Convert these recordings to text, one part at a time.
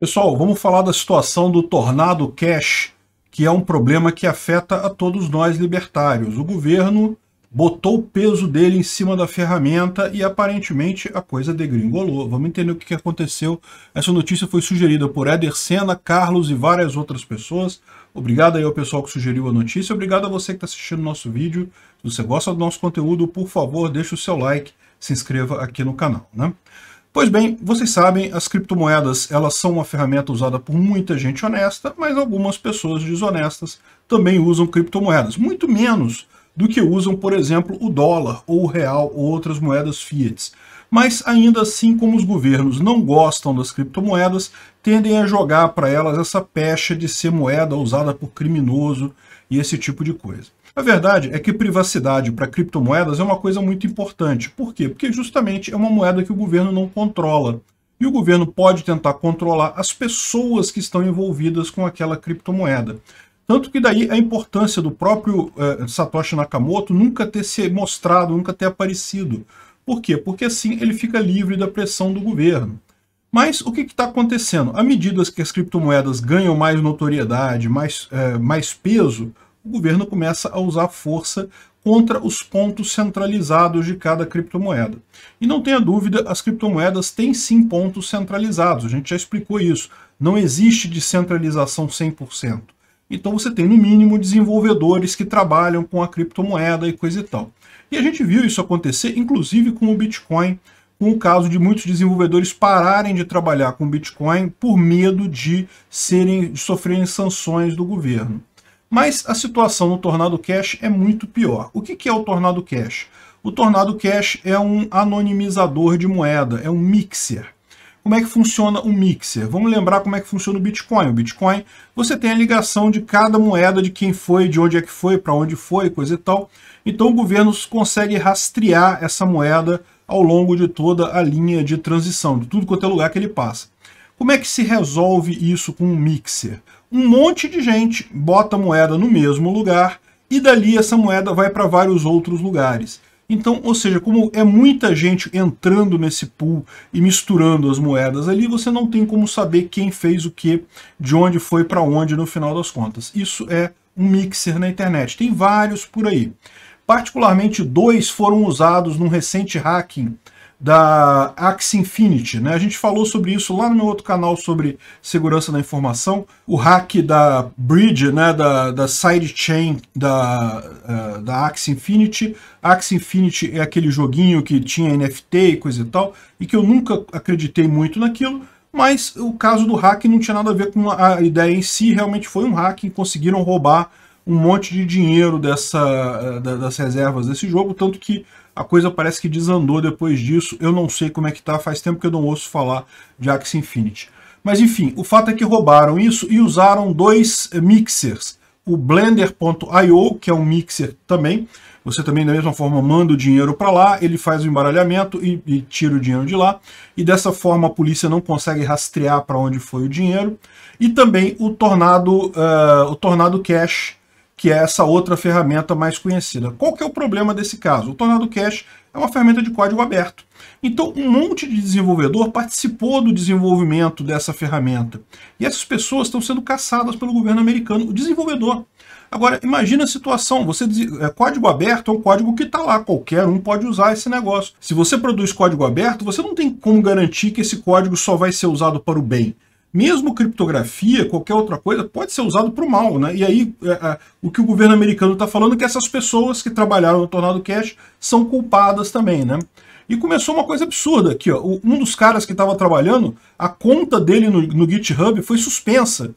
Pessoal, vamos falar da situação do Tornado Cash, que é um problema que afeta a todos nós libertários. O governo botou o peso dele em cima da ferramenta e aparentemente a coisa degringolou. Vamos entender o que aconteceu. Essa notícia foi sugerida por Éder Senna, Carlos e várias outras pessoas. Obrigado aí ao pessoal que sugeriu a notícia. Obrigado a você que está assistindo nosso vídeo. Se você gosta do nosso conteúdo, por favor, deixe o seu like, se inscreva aqui no canal. Né? Pois bem, vocês sabem, as criptomoedas elas são uma ferramenta usada por muita gente honesta, mas algumas pessoas desonestas também usam criptomoedas, muito menos do que usam, por exemplo, o dólar ou o real ou outras moedas fiat. Mas ainda assim, como os governos não gostam das criptomoedas, tendem a jogar para elas essa pecha de ser moeda usada por criminoso e esse tipo de coisa. A verdade é que privacidade para criptomoedas é uma coisa muito importante. Por quê? Porque justamente é uma moeda que o governo não controla. E o governo pode tentar controlar as pessoas que estão envolvidas com aquela criptomoeda. Tanto que daí a importância do próprio eh, Satoshi Nakamoto nunca ter se mostrado, nunca ter aparecido. Por quê? Porque assim ele fica livre da pressão do governo. Mas o que está acontecendo? À medida que as criptomoedas ganham mais notoriedade, mais, eh, mais peso, o governo começa a usar força contra os pontos centralizados de cada criptomoeda. E não tenha dúvida, as criptomoedas têm sim pontos centralizados, a gente já explicou isso. Não existe descentralização 100%. Então você tem, no mínimo, desenvolvedores que trabalham com a criptomoeda e coisa e tal. E a gente viu isso acontecer, inclusive com o Bitcoin, com o caso de muitos desenvolvedores pararem de trabalhar com Bitcoin por medo de serem de sofrerem sanções do governo. Mas a situação no Tornado Cash é muito pior. O que é o Tornado Cash? O Tornado Cash é um anonimizador de moeda, é um mixer. Como é que funciona o mixer? Vamos lembrar como é que funciona o Bitcoin. O Bitcoin, você tem a ligação de cada moeda, de quem foi, de onde é que foi, para onde foi, coisa e tal. Então o governo consegue rastrear essa moeda ao longo de toda a linha de transição, de tudo quanto é lugar que ele passa. Como é que se resolve isso com um mixer? Um monte de gente bota moeda no mesmo lugar e dali essa moeda vai para vários outros lugares. Então, ou seja, como é muita gente entrando nesse pool e misturando as moedas ali, você não tem como saber quem fez o que, de onde foi para onde no final das contas. Isso é um mixer na internet. Tem vários por aí. Particularmente dois foram usados num recente hacking da Axie Infinity. Né? A gente falou sobre isso lá no meu outro canal sobre segurança da informação. O hack da Bridge, né? da, da sidechain da, eh, da Axie Infinity. Axie Infinity é aquele joguinho que tinha NFT e coisa e tal, e que eu nunca acreditei muito naquilo, mas o caso do hack não tinha nada a ver com a ideia em si, realmente foi um hack e conseguiram roubar um monte de dinheiro dessa, eh, das reservas desse jogo, tanto que a coisa parece que desandou depois disso, eu não sei como é que tá, faz tempo que eu não ouço falar de Axie Infinity. Mas enfim, o fato é que roubaram isso e usaram dois mixers. O Blender.io, que é um mixer também, você também da mesma forma manda o dinheiro para lá, ele faz o embaralhamento e, e, tira o dinheiro de lá, e dessa forma a polícia não consegue rastrear para onde foi o dinheiro, e também o Tornado, uh, o Tornado Cash, que é essa outra ferramenta mais conhecida. Qual que é o problema desse caso? O Tornado Cache é uma ferramenta de código aberto. Então, um monte de desenvolvedor participou do desenvolvimento dessa ferramenta. E essas pessoas estão sendo caçadas pelo governo americano, o desenvolvedor. Agora, imagina a situação, você é, código aberto é um código que está lá, qualquer um pode usar esse negócio. Se você produz código aberto, você não tem como garantir que esse código só vai ser usado para o bem mesmo criptografia, qualquer outra coisa, pode ser usado para o mal. Né? E aí, é, é, o que o governo americano está falando é que essas pessoas que trabalharam no Tornado Cash são culpadas também. Né? E começou uma coisa absurda aqui. Ó. Um dos caras que estava trabalhando, a conta dele no, no GitHub foi suspensa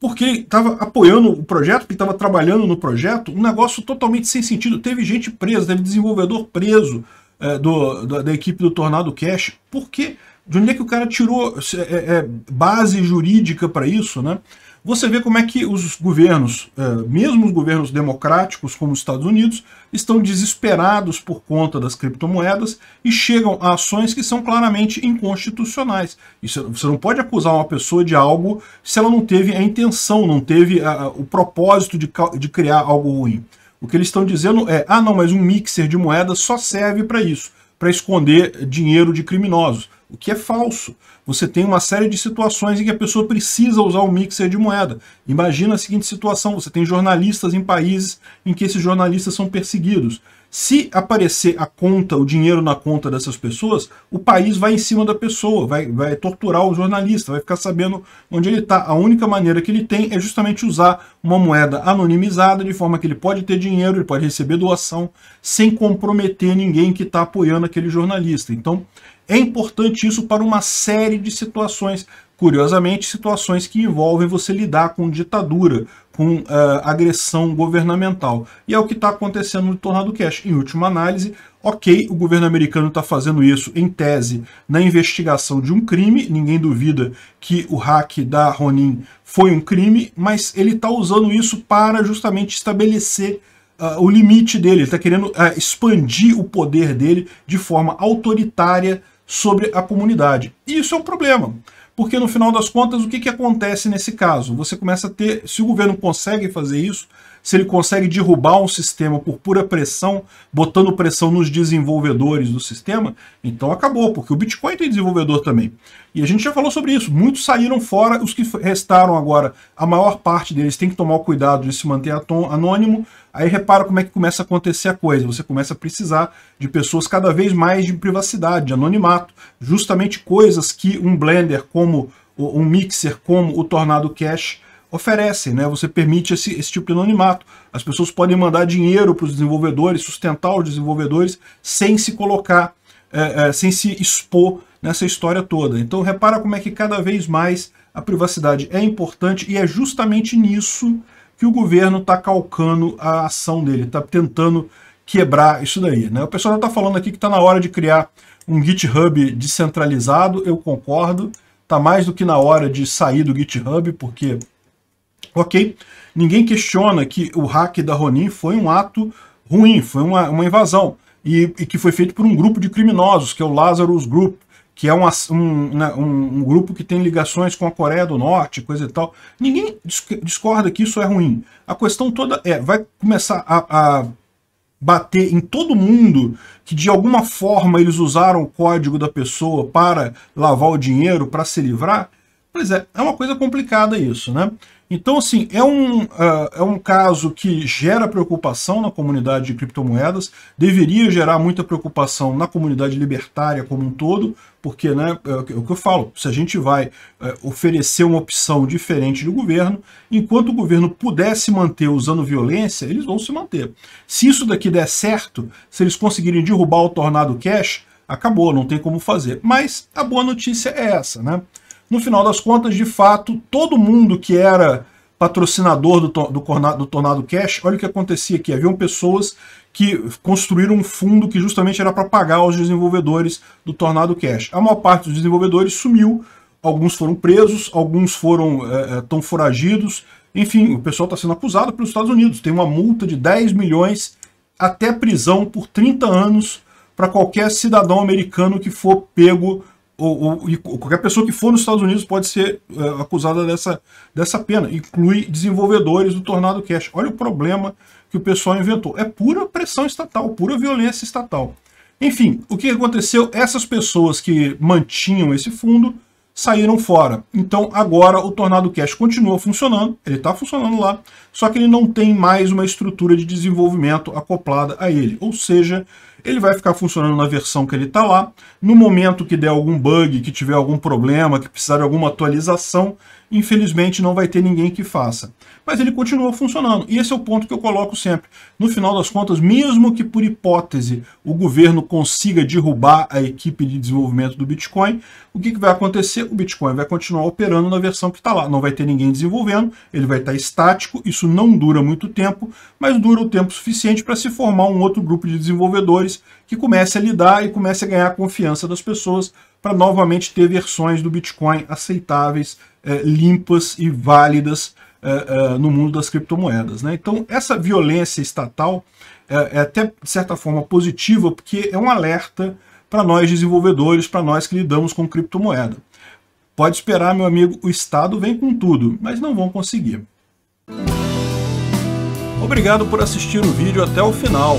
porque estava apoiando o projeto, porque estava trabalhando no projeto, um negócio totalmente sem sentido. Teve gente presa, teve desenvolvedor preso é, do, da, da, equipe do Tornado Cash, porque de onde é que o cara tirou é, é, base jurídica para isso, né? Você vê como é que os governos, é, mesmo os governos democráticos como os Estados Unidos, estão desesperados por conta das criptomoedas e chegam a ações que são claramente inconstitucionais. Isso, você não pode acusar uma pessoa de algo se ela não teve a intenção, não teve o propósito de, de criar algo ruim. O que eles estão dizendo é, ah não, mas um mixer de moedas só serve para isso, para esconder dinheiro de criminosos o que é falso. Você tem uma série de situações em que a pessoa precisa usar o um mixer de moeda. Imagina a seguinte situação, você tem jornalistas em países em que esses jornalistas são perseguidos. Se aparecer a conta, o dinheiro na conta dessas pessoas, o país vai em cima da pessoa, vai, vai torturar o jornalista, vai ficar sabendo onde ele está. A única maneira que ele tem é justamente usar uma moeda anonimizada, de forma que ele pode ter dinheiro, ele pode receber doação, sem comprometer ninguém que está apoiando aquele jornalista. Então, é importante isso para uma série de situações, curiosamente, situações que envolvem você lidar com ditadura, com uh, agressão governamental. E é o que está acontecendo no Tornado Cash. Em última análise, ok, o governo americano está fazendo isso, em tese, na investigação de um crime, ninguém duvida que o hack da Ronin foi um crime, mas ele está usando isso para justamente estabelecer Uh, o limite dele, ele está querendo uh, expandir o poder dele de forma autoritária sobre a comunidade. E isso é um problema, porque no final das contas, o que, que acontece nesse caso? Você começa a ter, se o governo consegue fazer isso, se ele consegue derrubar um sistema por pura pressão, botando pressão nos desenvolvedores do sistema, então acabou, porque o Bitcoin tem desenvolvedor também. E a gente já falou sobre isso, muitos saíram fora, os que restaram agora, a maior parte deles tem que tomar o cuidado de se manter anônimo, aí repara como é que começa a acontecer a coisa, você começa a precisar de pessoas cada vez mais de privacidade, de anonimato, justamente coisas que um Blender como um mixer como o Tornado Cash oferecem, né? Você permite esse, esse tipo de anonimato. As pessoas podem mandar dinheiro para os desenvolvedores, sustentar os desenvolvedores sem se colocar, é, é, sem se expor nessa história toda. Então repara como é que cada vez mais a privacidade é importante e é justamente nisso que o governo está calcando a ação dele, está tentando quebrar isso daí. Né? O pessoal já está falando aqui que está na hora de criar um GitHub descentralizado, eu concordo, está mais do que na hora de sair do GitHub, porque Ok? Ninguém questiona que o hack da Ronin foi um ato ruim, foi uma, uma invasão, e, e que foi feito por um grupo de criminosos, que é o Lazarus Group, que é um, um, né, um, um, grupo que tem ligações com a Coreia do Norte, coisa e tal. Ninguém discorda que isso é ruim. A questão toda é, vai começar a, a bater em todo mundo que de alguma forma eles usaram o código da pessoa para lavar o dinheiro, para se livrar? Pois é, é uma coisa complicada isso, né? Então, assim, é um, uh, é um caso que gera preocupação na comunidade de criptomoedas, deveria gerar muita preocupação na comunidade libertária como um todo, porque, né, é o que é eu falo, se a gente vai uh, oferecer uma opção diferente do governo, enquanto o governo puder se manter usando violência, eles vão se manter. Se isso daqui der certo, se eles conseguirem derrubar o Tornado Cash, acabou, não tem como fazer. Mas a boa notícia é essa, né? No final das contas, de fato, todo mundo que era patrocinador do, do, do Tornado Cash, olha o que acontecia aqui. Haviam pessoas que construíram um fundo que justamente era para pagar aos desenvolvedores do Tornado Cash. A maior parte dos desenvolvedores sumiu, alguns foram presos, alguns foram é, é tão foragidos. Enfim, o pessoal está sendo acusado pelos Estados Unidos. Tem uma multa de 10 milhões até prisão por 30 anos para qualquer cidadão americano que for pego ou, ou qualquer pessoa que for nos Estados Unidos pode ser uh, acusada dessa, dessa pena. Inclui desenvolvedores do Tornado Cash. Olha o problema que o pessoal inventou. É pura pressão estatal, pura violência estatal. Enfim, o que aconteceu? Essas pessoas que mantinham esse fundo saíram fora. Então agora o Tornado Cash continua funcionando, ele está funcionando lá, só que ele não tem mais uma estrutura de desenvolvimento acoplada a ele. Ou seja, ele vai ficar funcionando na versão que ele está lá. No momento que der algum bug, que tiver algum problema, que precisar de alguma atualização, infelizmente não vai ter ninguém que faça. Mas ele continua funcionando. E esse é o ponto que eu coloco sempre. No final das contas, mesmo que por hipótese o governo consiga derrubar a equipe de desenvolvimento do Bitcoin, o que, que vai acontecer? O Bitcoin vai continuar operando na versão que está lá. Não vai ter ninguém desenvolvendo, ele vai estar tá estático. Isso não dura muito tempo, mas dura o tempo suficiente para se formar um outro grupo de desenvolvedores depois, que comece a lidar e comece a ganhar a confiança das pessoas para novamente ter versões do Bitcoin aceitáveis, eh, limpas e válidas eh, eh, no mundo das criptomoedas. Né? Então, essa violência estatal é, até, de certa forma, positiva, porque é um alerta para nós desenvolvedores, para nós que lidamos com criptomoeda. Pode esperar, meu amigo, o Estado vem com tudo, mas não vão conseguir. Obrigado por assistir o vídeo até o final.